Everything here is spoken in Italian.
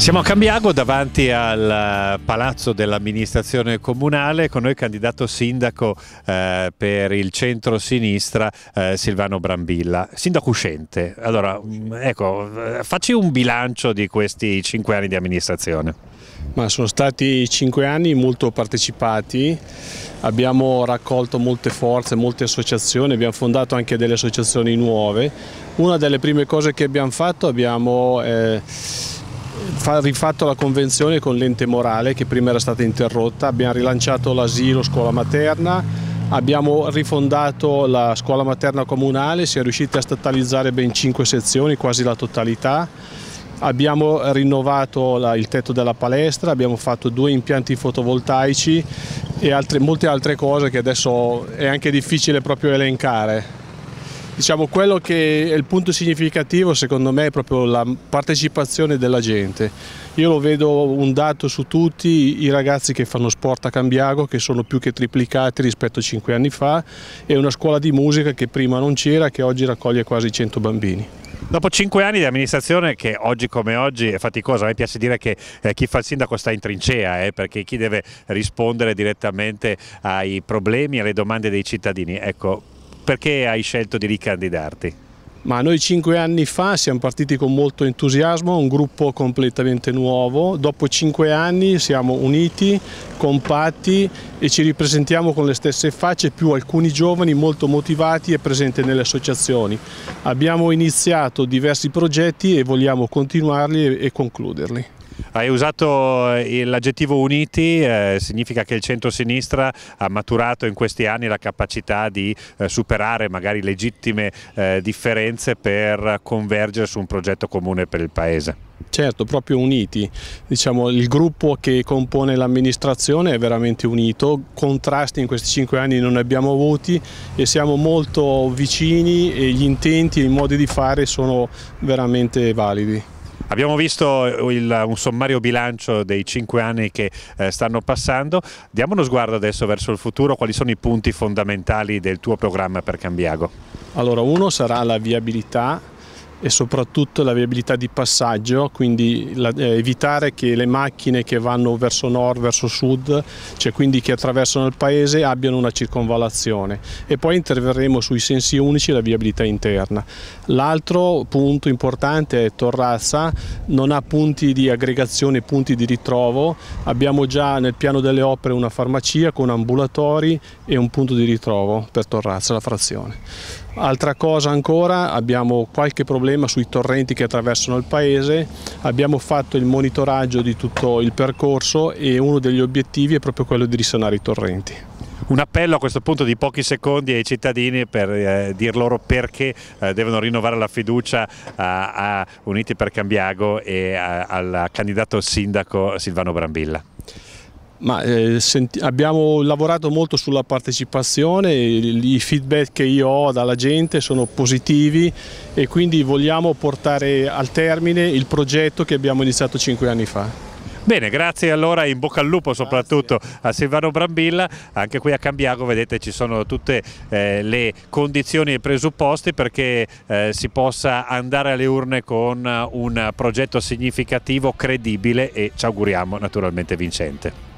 Siamo a Cambiago davanti al eh, palazzo dell'amministrazione comunale con noi candidato sindaco eh, per il centro-sinistra eh, Silvano Brambilla, sindaco uscente. Allora, mm, ecco, eh, facci un bilancio di questi cinque anni di amministrazione. Ma sono stati cinque anni molto partecipati, abbiamo raccolto molte forze, molte associazioni, abbiamo fondato anche delle associazioni nuove. Una delle prime cose che abbiamo fatto abbiamo... Eh, fa, rifatto la convenzione con l'ente morale che prima era stata interrotta, abbiamo rilanciato l'asilo scuola materna, abbiamo rifondato la scuola materna comunale, si è riusciti a statalizzare ben 5 sezioni, quasi la totalità, abbiamo rinnovato la, il tetto della palestra, abbiamo fatto due impianti fotovoltaici e altre, molte altre cose che adesso è anche difficile proprio elencare. Diciamo quello che è il punto significativo secondo me è proprio la partecipazione della gente. Io lo vedo un dato su tutti, i ragazzi che fanno sport a Cambiago che sono più che triplicati rispetto a cinque anni fa e una scuola di musica che prima non c'era che oggi raccoglie quasi 100 bambini. Dopo cinque anni di amministrazione, che oggi come oggi è faticosa, a me piace dire che eh, chi fa il sindaco sta in trincea, eh, perché chi deve rispondere direttamente ai problemi e alle domande dei cittadini. Ecco, perché hai scelto di ricandidarti? Ma noi cinque anni fa siamo partiti con molto entusiasmo, un gruppo completamente nuovo. Dopo cinque anni siamo uniti, compatti e ci ripresentiamo con le stesse facce, più alcuni giovani molto motivati e presenti nelle associazioni. Abbiamo iniziato diversi progetti e vogliamo continuarli e concluderli. Hai usato eh, l'aggettivo uniti, eh, significa che il centro-sinistra ha maturato in questi anni la capacità di eh, superare magari legittime eh, differenze per convergere su un progetto comune per il Paese. Certo, proprio uniti. Diciamo, il gruppo che compone l'amministrazione è veramente unito, contrasti in questi cinque anni non ne abbiamo avuti e siamo molto vicini e gli intenti e i modi di fare sono veramente validi. Abbiamo visto eh, il, un sommario bilancio dei cinque anni che eh, stanno passando, diamo uno sguardo adesso verso il futuro, quali sono i punti fondamentali del tuo programma per Cambiago? Allora uno sarà la viabilità e soprattutto la viabilità di passaggio, quindi la, eh, evitare che le macchine che vanno verso nord, verso sud, cioè quindi che attraversano il paese, abbiano una circonvalazione. E poi interverremo sui sensi unici e la viabilità interna. L'altro punto importante è Torrazza, non ha punti di aggregazione, punti di ritrovo, abbiamo già nel piano delle opere una farmacia con ambulatori e un punto di ritrovo per Torrazza, la frazione. Altra cosa ancora, abbiamo qualche problema problema sui torrenti che attraversano il paese, abbiamo fatto il monitoraggio di tutto il percorso e uno degli obiettivi è proprio quello di risanare i torrenti. Un appello a questo punto di pochi secondi ai cittadini per eh, dir loro perché eh, devono rinnovare la fiducia a, eh, a Uniti per Cambiago e a, eh, al candidato sindaco Silvano Brambilla. Ma, eh, abbiamo lavorato molto sulla partecipazione, i feedback che io ho dalla gente sono positivi e quindi vogliamo portare al termine il progetto che abbiamo iniziato cinque anni fa. Bene, grazie allora in bocca al lupo soprattutto grazie. a Silvano Brambilla, anche qui a Cambiago vedete ci sono tutte eh, le condizioni e i presupposti perché eh, si possa andare alle urne con un progetto significativo, credibile e ci auguriamo naturalmente vincente.